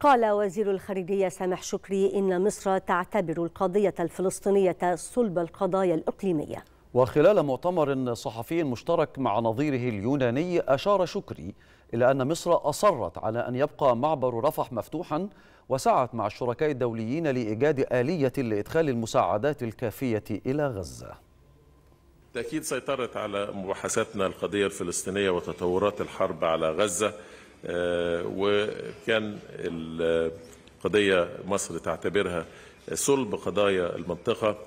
قال وزير الخارجية سامح شكري إن مصر تعتبر القضية الفلسطينية صلب القضايا الإقليمية وخلال مؤتمر صحفي مشترك مع نظيره اليوناني أشار شكري إلى أن مصر أصرت على أن يبقى معبر رفح مفتوحا وسعت مع الشركاء الدوليين لإيجاد آلية لإدخال المساعدات الكافية إلى غزة تأكيد سيطرت على مباحثاتنا القضية الفلسطينية وتطورات الحرب على غزة آه، وكان القضية مصر تعتبرها صلب قضايا المنطقة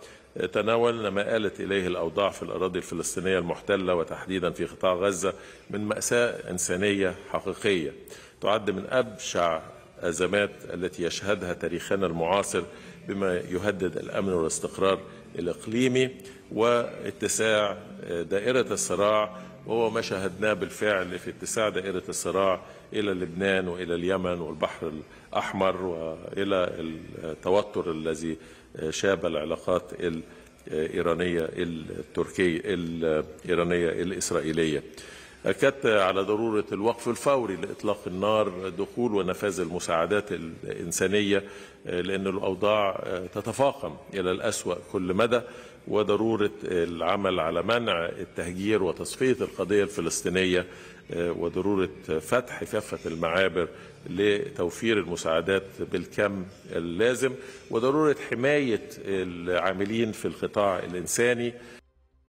تناولنا ما آلت إليه الأوضاع في الأراضي الفلسطينية المحتلة وتحديدا في قطاع غزة من مأساة إنسانية حقيقية تعد من أبشع الأزمات التي يشهدها تاريخنا المعاصر بما يهدد الأمن والاستقرار الإقليمي واتساع دائرة الصراع وهو ما شاهدناه بالفعل في اتساع دائرة الصراع إلى لبنان وإلى اليمن والبحر الأحمر وإلى التوتر الذي شاب العلاقات الإيرانية التركية الإيرانية الإسرائيلية أكدت على ضرورة الوقف الفوري لإطلاق النار دخول ونفاذ المساعدات الإنسانية لأن الأوضاع تتفاقم إلى الأسوأ كل مدى وضرورة العمل على منع التهجير وتصفية القضية الفلسطينية وضرورة فتح كافة المعابر لتوفير المساعدات بالكم اللازم وضرورة حماية العاملين في القطاع الإنساني